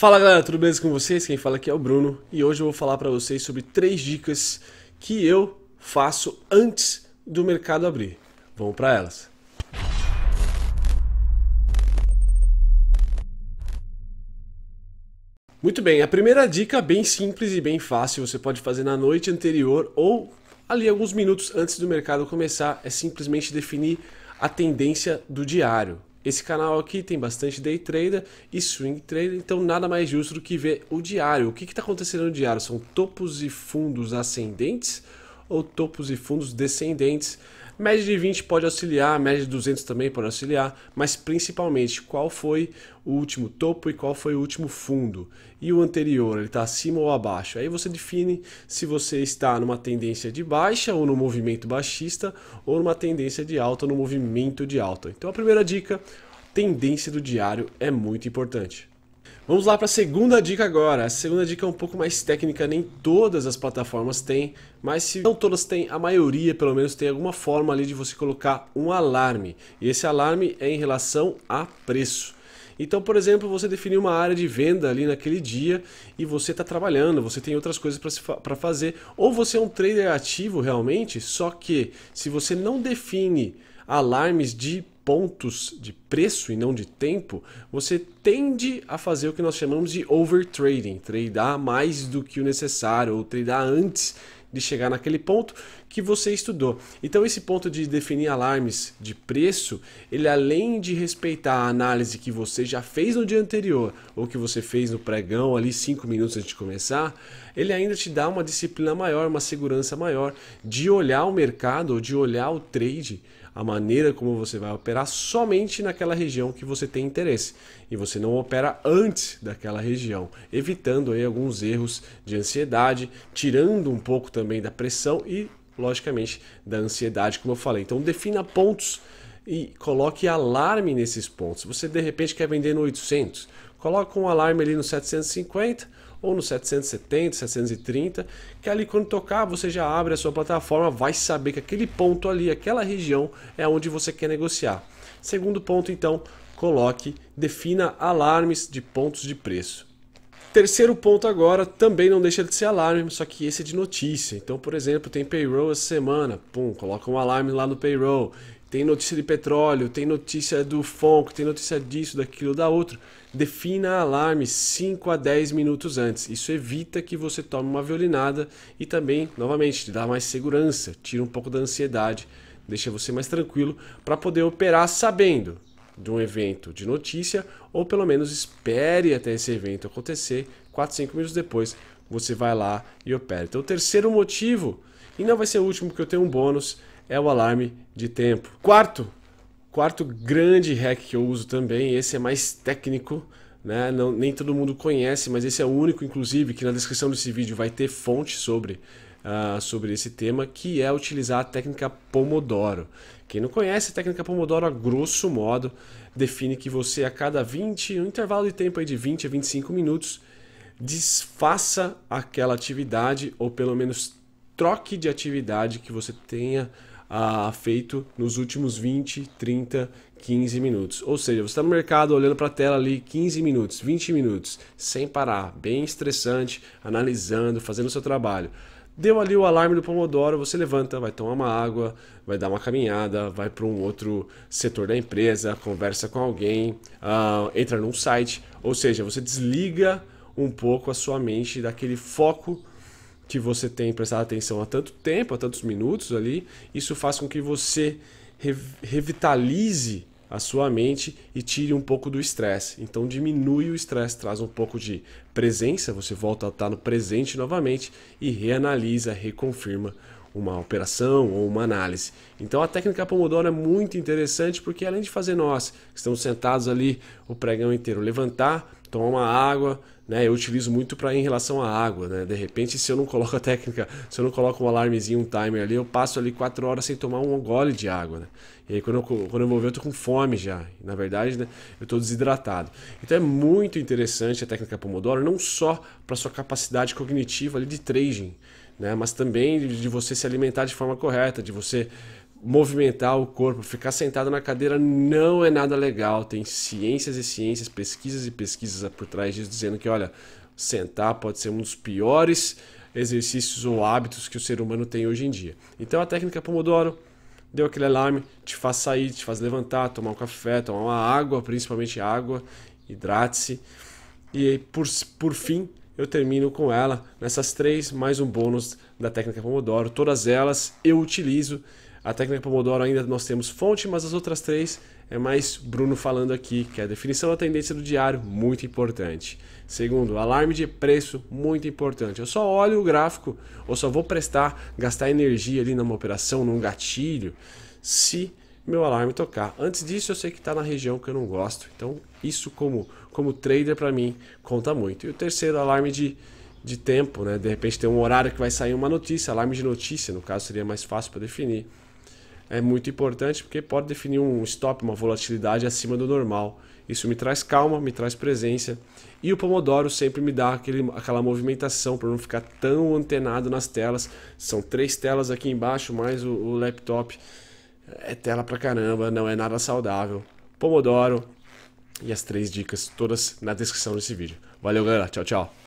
Fala galera, tudo bem com vocês? Quem fala aqui é o Bruno e hoje eu vou falar para vocês sobre três dicas que eu faço antes do mercado abrir. Vamos para elas. Muito bem, a primeira dica bem simples e bem fácil, você pode fazer na noite anterior ou ali alguns minutos antes do mercado começar, é simplesmente definir a tendência do diário. Esse canal aqui tem bastante day trader e swing trader, então nada mais justo do que ver o diário. O que está acontecendo no diário? São topos e fundos ascendentes ou topos e fundos descendentes? Média de 20 pode auxiliar, média de 200 também pode auxiliar, mas principalmente qual foi o último topo e qual foi o último fundo. E o anterior, ele está acima ou abaixo. Aí você define se você está numa tendência de baixa ou no movimento baixista ou numa tendência de alta ou no movimento de alta. Então a primeira dica, tendência do diário é muito importante. Vamos lá para a segunda dica agora. A segunda dica é um pouco mais técnica, nem todas as plataformas têm, mas se não todas têm, a maioria pelo menos tem alguma forma ali de você colocar um alarme. E esse alarme é em relação a preço. Então, por exemplo, você definiu uma área de venda ali naquele dia e você está trabalhando, você tem outras coisas para fazer, ou você é um trader ativo realmente, só que se você não define alarmes de pontos de preço e não de tempo, você tende a fazer o que nós chamamos de overtrading, tradear mais do que o necessário ou tradear antes de chegar naquele ponto que você estudou. Então esse ponto de definir alarmes de preço, ele além de respeitar a análise que você já fez no dia anterior ou que você fez no pregão ali cinco minutos antes de começar, ele ainda te dá uma disciplina maior, uma segurança maior de olhar o mercado ou de olhar o trade a maneira como você vai operar somente naquela região que você tem interesse e você não opera antes daquela região, evitando aí alguns erros de ansiedade, tirando um pouco também da pressão e, logicamente, da ansiedade, como eu falei. Então, defina pontos e coloque alarme nesses pontos. Você de repente quer vender no 800, coloca um alarme ali no 750 ou no 770, 730, que ali quando tocar você já abre a sua plataforma, vai saber que aquele ponto ali, aquela região é onde você quer negociar. Segundo ponto, então, coloque, defina alarmes de pontos de preço. Terceiro ponto agora, também não deixa de ser alarme, só que esse é de notícia. Então, por exemplo, tem payroll essa semana, pum, coloca um alarme lá no payroll tem notícia de petróleo, tem notícia do fonco, tem notícia disso, daquilo, da outro. Defina alarme 5 a 10 minutos antes. Isso evita que você tome uma violinada e também, novamente, te dá mais segurança, tira um pouco da ansiedade, deixa você mais tranquilo para poder operar sabendo de um evento de notícia ou pelo menos espere até esse evento acontecer, 4, 5 minutos depois você vai lá e opera. Então, o terceiro motivo, e não vai ser o último porque eu tenho um bônus, é o alarme de tempo. Quarto, quarto grande hack que eu uso também, esse é mais técnico, né? Não, nem todo mundo conhece, mas esse é o único, inclusive, que na descrição desse vídeo vai ter fonte sobre, uh, sobre esse tema, que é utilizar a técnica Pomodoro. Quem não conhece a técnica Pomodoro, a grosso modo, define que você a cada 20, um intervalo de tempo aí de 20 a 25 minutos, desfaça aquela atividade ou pelo menos troque de atividade que você tenha ah, feito nos últimos 20, 30, 15 minutos. Ou seja, você está no mercado olhando para a tela ali 15 minutos, 20 minutos, sem parar, bem estressante, analisando, fazendo o seu trabalho. Deu ali o alarme do Pomodoro, você levanta, vai tomar uma água, vai dar uma caminhada, vai para um outro setor da empresa, conversa com alguém, uh, entra num site. Ou seja, você desliga um pouco a sua mente daquele foco que você tem prestado atenção há tanto tempo, há tantos minutos ali, isso faz com que você revitalize a sua mente e tire um pouco do estresse. Então diminui o estresse, traz um pouco de presença, você volta a estar no presente novamente e reanalisa, reconfirma uma operação ou uma análise. Então a técnica Pomodoro é muito interessante porque além de fazer nós, que estamos sentados ali o pregão inteiro, levantar tomar uma água, né? Eu utilizo muito para em relação à água, né? De repente, se eu não coloco a técnica, se eu não coloco um alarmezinho, um timer ali, eu passo ali quatro horas sem tomar um gole de água, né? E aí quando eu, quando eu vou ver, eu tô com fome já. Na verdade, né, eu tô desidratado. Então é muito interessante a técnica Pomodoro, não só para sua capacidade cognitiva ali de trading, né? Mas também de, de você se alimentar de forma correta, de você movimentar o corpo, ficar sentado na cadeira não é nada legal. Tem ciências e ciências, pesquisas e pesquisas por trás disso, dizendo que, olha, sentar pode ser um dos piores exercícios ou hábitos que o ser humano tem hoje em dia. Então a técnica é Pomodoro deu aquele alarme, te faz sair, te faz levantar, tomar um café, tomar uma água, principalmente água, hidrate-se. E por, por fim, eu termino com ela, nessas três, mais um bônus da técnica Pomodoro. Todas elas eu utilizo a técnica Pomodoro ainda nós temos fonte, mas as outras três é mais Bruno falando aqui, que é a definição da tendência do diário, muito importante. Segundo, alarme de preço, muito importante. Eu só olho o gráfico, ou só vou prestar, gastar energia ali numa operação, num gatilho, se meu alarme tocar. Antes disso, eu sei que está na região que eu não gosto. Então, isso como, como trader para mim conta muito. E o terceiro, alarme de de tempo, né? De repente tem um horário que vai sair uma notícia, alarme de notícia, no caso seria mais fácil para definir é muito importante porque pode definir um stop, uma volatilidade acima do normal. Isso me traz calma, me traz presença. E o Pomodoro sempre me dá aquele, aquela movimentação para não ficar tão antenado nas telas. São três telas aqui embaixo, mais o, o laptop. É tela pra caramba, não é nada saudável. Pomodoro e as três dicas todas na descrição desse vídeo. Valeu, galera. Tchau, tchau.